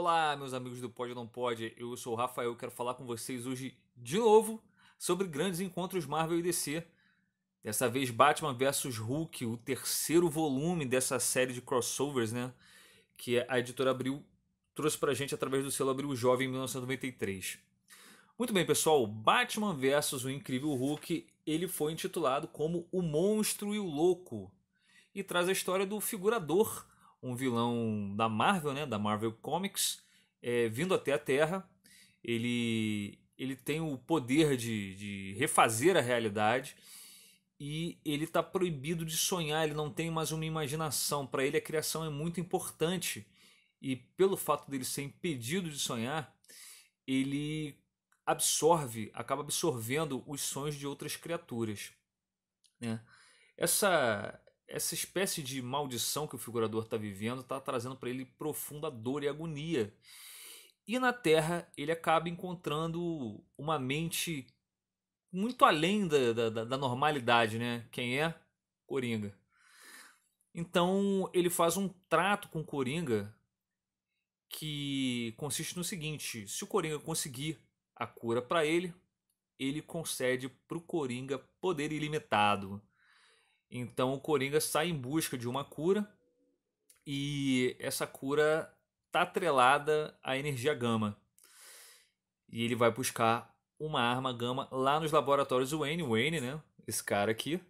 Olá, meus amigos do Pode ou Não Pode, eu sou o Rafael e quero falar com vocês hoje de novo sobre grandes encontros Marvel e DC. Dessa vez Batman vs Hulk, o terceiro volume dessa série de crossovers, né? Que a editora Abril trouxe pra gente através do selo Abril Jovem em 1993. Muito bem, pessoal, Batman vs o Incrível Hulk, ele foi intitulado como O Monstro e o Louco e traz a história do figurador um vilão da Marvel, né, da Marvel Comics, é, vindo até a Terra. Ele, ele tem o poder de, de refazer a realidade e ele está proibido de sonhar, ele não tem mais uma imaginação. Para ele, a criação é muito importante e, pelo fato dele ser impedido de sonhar, ele absorve, acaba absorvendo os sonhos de outras criaturas. Né? Essa, essa espécie de maldição que o figurador está vivendo está trazendo para ele profunda dor e agonia. E na Terra ele acaba encontrando uma mente muito além da, da, da normalidade, né? Quem é? Coringa. Então ele faz um trato com Coringa que consiste no seguinte: se o Coringa conseguir a cura para ele, ele concede para o Coringa poder ilimitado. Então o Coringa sai em busca de uma cura e essa cura tá atrelada à energia gama. E ele vai buscar uma arma gama lá nos laboratórios Wayne, Wayne, né? Esse cara aqui.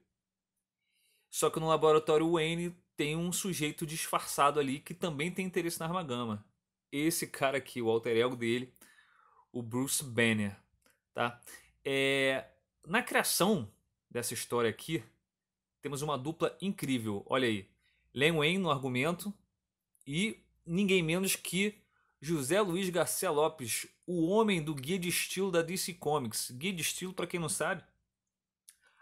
Só que no laboratório Wayne tem um sujeito disfarçado ali que também tem interesse na arma gama. Esse cara aqui, o alter ego dele, o Bruce Banner, tá? É, na criação dessa história aqui, temos uma dupla incrível. Olha aí. Len Wen no argumento e ninguém menos que José Luiz Garcia Lopes, o homem do guia de estilo da DC Comics. Guia de estilo, para quem não sabe,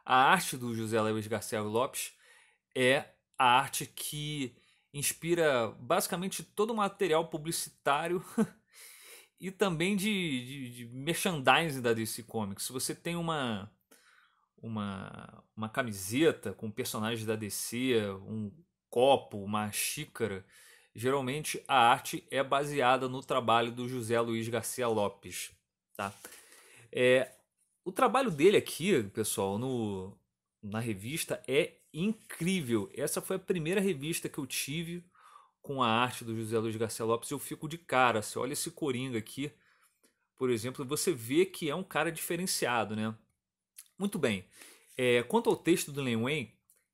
a arte do José Luiz Garcia Lopes é a arte que inspira basicamente todo o material publicitário e também de, de, de merchandising da DC Comics. Você tem uma uma, uma camiseta com personagens da DC, um copo, uma xícara, geralmente a arte é baseada no trabalho do José Luiz Garcia Lopes. Tá? É, o trabalho dele aqui, pessoal, no, na revista é incrível. Essa foi a primeira revista que eu tive com a arte do José Luiz Garcia Lopes. Eu fico de cara. Você olha esse coringa aqui, por exemplo, você vê que é um cara diferenciado, né? Muito bem. É, quanto ao texto do Len Wen,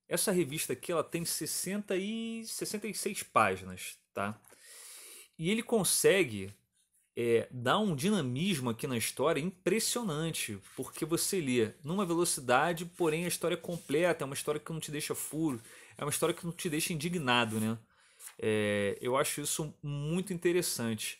essa revista aqui ela tem 60 e 66 páginas, tá? E ele consegue é, um dinamismo aqui na história impressionante, porque você lê numa velocidade, porém a história é completa, é uma história que não te deixa furo, é uma história que não te deixa indignado, né? É, eu acho isso muito interessante.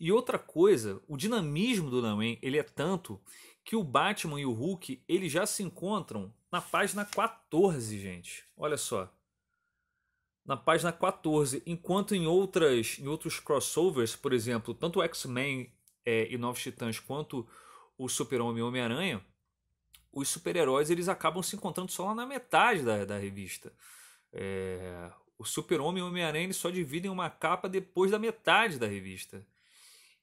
E outra coisa, o dinamismo do Namen, ele é tanto que o Batman e o Hulk eles já se encontram na página 14, gente. Olha só. Na página 14, enquanto em outras em outros crossovers, por exemplo, tanto o X-Men é, e Novos Titãs quanto o Super-Homem e Homem-Aranha, os super-heróis eles acabam se encontrando só lá na metade da, da revista. É, o Super-Homem e Homem-Aranha só dividem uma capa depois da metade da revista.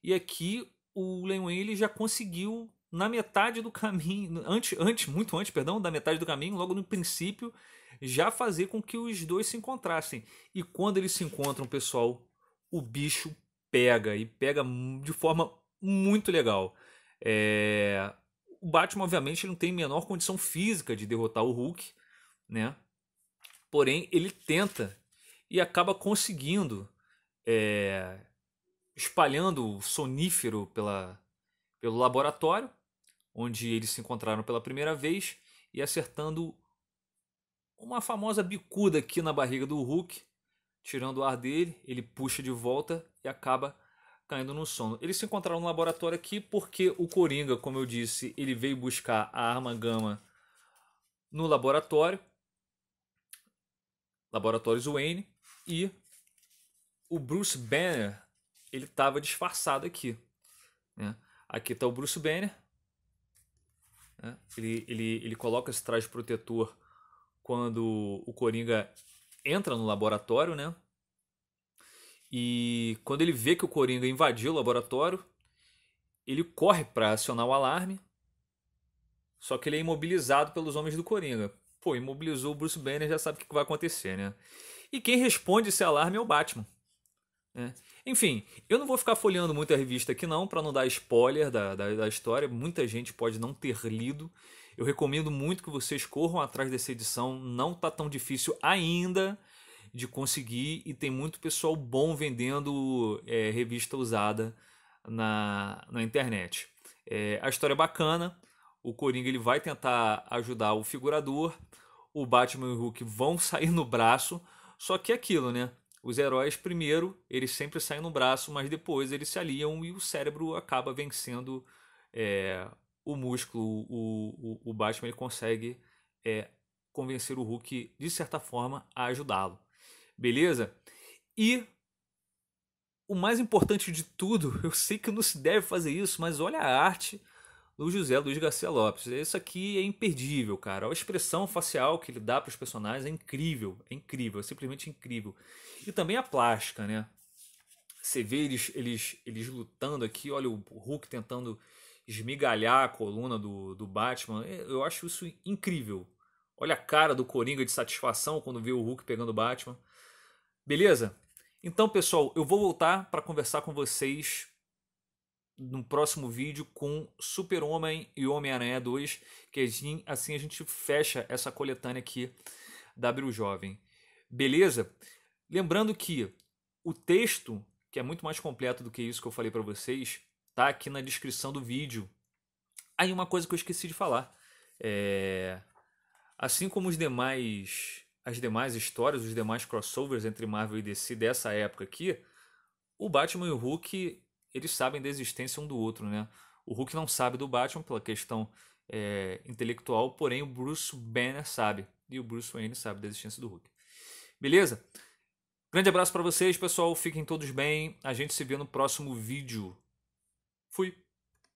E aqui o Len Wayne ele já conseguiu na metade do caminho, antes, antes, muito antes, perdão, da metade do caminho, logo no princípio, já fazer com que os dois se encontrassem. E quando eles se encontram, pessoal, o bicho pega e pega de forma muito legal. É... O Batman, obviamente, não tem menor condição física de derrotar o Hulk, né? Porém, ele tenta e acaba conseguindo, é... espalhando o sonífero pela... pelo laboratório onde eles se encontraram pela primeira vez e acertando uma famosa bicuda aqui na barriga do Hulk, tirando o ar dele, ele puxa de volta e acaba caindo no sono. Eles se encontraram no laboratório aqui porque o Coringa, como eu disse, ele veio buscar a arma gama no laboratório, Laboratórios Wayne, e o Bruce Banner, ele estava disfarçado aqui. Né? Aqui está o Bruce Banner, né? Ele, ele, ele coloca esse traje protetor quando o Coringa entra no laboratório, né? E quando ele vê que o Coringa invadiu o laboratório, ele corre para acionar o alarme. Só que ele é imobilizado pelos homens do Coringa. Pô, imobilizou o Bruce Banner, já sabe o que vai acontecer, né? E quem responde esse alarme é o Batman. Né? Enfim, eu não vou ficar folheando muito a revista aqui não, para não dar spoiler da, da, da, história. Muita gente pode não ter lido. Eu recomendo muito que vocês corram atrás dessa edição. Não tá tão difícil ainda de conseguir e tem muito pessoal bom vendendo é, revista usada na, na internet. É, a história é bacana. O Coringa ele vai tentar ajudar o figurador. O Batman e o Hulk vão sair no braço. Só que é aquilo, né? Os heróis, primeiro, eles sempre saem no braço, mas depois eles se aliam e o cérebro acaba vencendo é, o músculo. O, o, o, Batman ele consegue é, convencer o Hulk, de certa forma, a ajudá-lo. Beleza? E o mais importante de tudo, eu sei que não se deve fazer isso, mas olha a arte do José Luiz Garcia Lopes. Isso aqui é imperdível, cara. A expressão facial que ele dá para os personagens é incrível, é incrível, é simplesmente incrível. E também a plástica, né? Você vê eles, eles, eles lutando aqui, olha o Hulk tentando esmigalhar a coluna do, do Batman. É, eu acho isso incrível. Olha a cara do Coringa de satisfação quando vê o Hulk pegando o Batman. Beleza? Então, pessoal, eu vou voltar para conversar com vocês no próximo vídeo com Super-Homem e Homem-Aranha 2, que assim, assim, a gente fecha essa coletânea aqui da Abril Jovem. Beleza? Lembrando que o texto, que é muito mais completo do que isso que eu falei para vocês, tá aqui na descrição do vídeo. Aí uma coisa que eu esqueci de falar. É... Assim como os demais as demais histórias, os demais crossovers entre Marvel e DC dessa época aqui, o Batman e o Hulk eles sabem da existência um do outro, né? O Hulk não sabe do Batman pela questão é, intelectual, porém o Bruce Banner sabe. E o Bruce Wayne sabe da existência do Hulk. Beleza? Grande abraço para vocês, pessoal. Fiquem todos bem. A gente se vê no próximo vídeo. Fui!